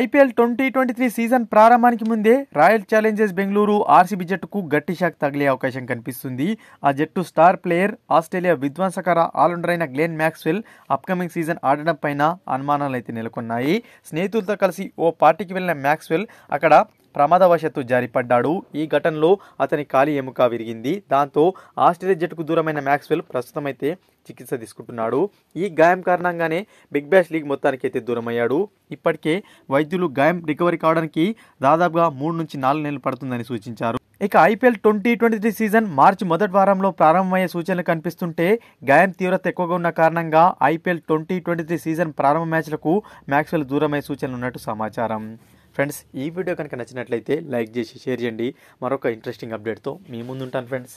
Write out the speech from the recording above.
IPL twenty twenty three season ప్రారంభానికి ముందే royal Challengers Bengaluru RCB జట్టుకు గట్టి షాక్ తగిలే అవకాశం కనిపిస్తుంది ఆ జట్టు స్టార్ ప్లేయర్ ఆస్ట్రేలియా విధ్వంసకర ఆల్రౌండర్ అయిన గ్లెన్ మ్యాక్స్వెల్ అప్కమింగ్ సీజన్ ఆడడం పైన అనుమానాలు అయితే నెలకొన్నాయి స్నేహితులతో కలిసి ఓ పార్టీకి వెళ్ళిన మ్యాక్స్వెల్ అక్కడ ప్రమాదవశత్తు జారిపడ్డాడు ఈ ఘటనలో అతని కాలి ఎముక విరిగింది దాంతో ఆస్ట్రేలియా జట్టుకు దూరమైన మ్యాక్స్వెల్ ప్రస్తుతమైతే చికిత్స తీసుకుంటున్నాడు ఈ గాయం కారణంగానే బిగ్ బ్యాష్ లీగ్ మొత్తానికి అయితే దూరమయ్యాడు ఇప్పటికే వైద్యులు గాయం రికవరీ కావడానికి దాదాపుగా మూడు నుంచి నాలుగు నెలలు పడుతుందని సూచించారు ఇక IPL twenty twenty three season మార్చి మొదటి వారంలో ప్రారంభమయ్యే సూచనలు కనిపిస్తుంటే గాయం తీవ్రత ఎక్కువగా ఉన్న కారణంగా IPL twenty twenty three season ప్రారంభ మ్యాచ్లకు మ్యాక్స్వెల్ దూరమయ్యే సూచనలు ఉన్నట్టు సమాచారం ఫ్రెండ్స్ ఈ వీడియో కనుక నచ్చినట్లయితే లైక్ చేసి షేర్ చేయండి మరొక ఇంట్రెస్టింగ్ అప్డేట్తో మీ ముందుంటాను ఫ్రెండ్స్